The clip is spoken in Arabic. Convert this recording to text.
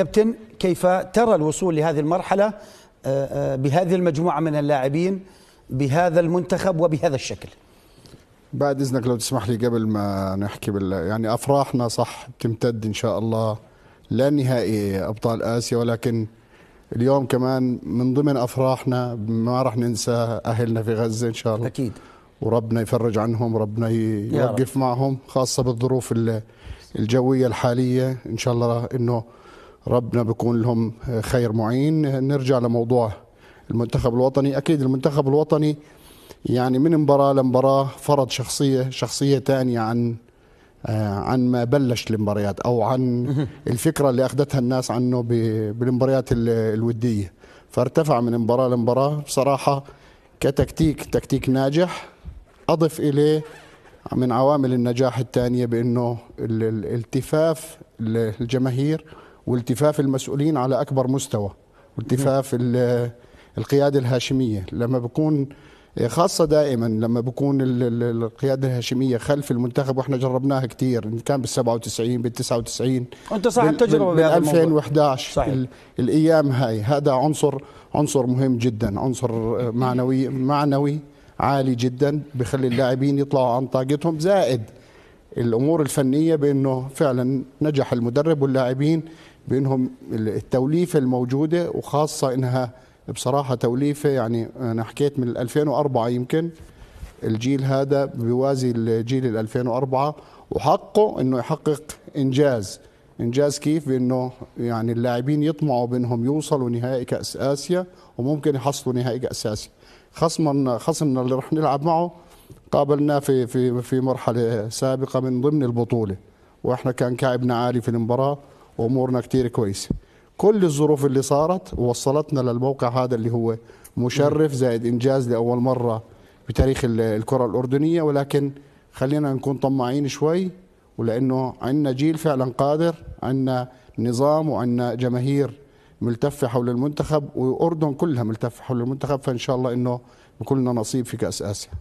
كابتن كيف ترى الوصول لهذه المرحلة آه، آه، بهذه المجموعة من اللاعبين بهذا المنتخب وبهذا الشكل بعد إذنك لو تسمح لي قبل ما نحكي بال يعني أفراحنا صح بتمتد إن شاء الله لا نهائي أبطال آسيا ولكن اليوم كمان من ضمن أفراحنا ما راح ننسى أهلنا في غزة إن شاء الله أكيد وربنا يفرج عنهم ربنا يوقف رب. معهم خاصة بالظروف الجوية الحالية إن شاء الله إنه ربنا بيكون لهم خير معين نرجع لموضوع المنتخب الوطني اكيد المنتخب الوطني يعني من مباراه لمباراه فرض شخصيه شخصيه ثانيه عن عن ما بلش المباريات او عن الفكره اللي اخذتها الناس عنه بالمباريات الوديه فارتفع من مباراه لمباراه بصراحه كتكتيك تكتيك ناجح اضف اليه من عوامل النجاح الثانيه بانه الالتفاف الجماهير والتفاف المسؤولين على اكبر مستوى والتفاف القياده الهاشميه لما بكون خاصة دائما لما بكون القيادة الهاشمية خلف المنتخب واحنا جربناها كثير ان كان بال 97 بال 99 انت صاحب تجربة بال 2011 صحيح. الايام هاي هذا عنصر عنصر مهم جدا عنصر آه، معنوي معنوي عالي جدا بخلي اللاعبين يطلعوا عن طاقتهم زائد الامور الفنيه بانه فعلا نجح المدرب واللاعبين بانهم التوليفه الموجوده وخاصه انها بصراحه توليفه يعني انا حكيت من 2004 يمكن الجيل هذا بيوازي الجيل 2004 وحقه انه يحقق انجاز انجاز كيف بانه يعني اللاعبين يطمعوا بانهم يوصلوا نهائي كاس اسيا وممكن يحصلوا نهائي كاس اسيا خصمنا خصمنا اللي رح نلعب معه قابلناه في في في مرحله سابقه من ضمن البطوله واحنا كان كعبنا عالي في المباراه وامورنا كثير كويسه كل الظروف اللي صارت وصلتنا للموقع هذا اللي هو مشرف زائد انجاز لاول مره بتاريخ الكره الاردنيه ولكن خلينا نكون طماعين شوي ولانه عندنا جيل فعلا قادر عندنا نظام وعندنا جماهير ملتفه حول المنتخب والاردن كلها ملتفه حول المنتخب فان شاء الله انه بكلنا نصيب في كاس اسيا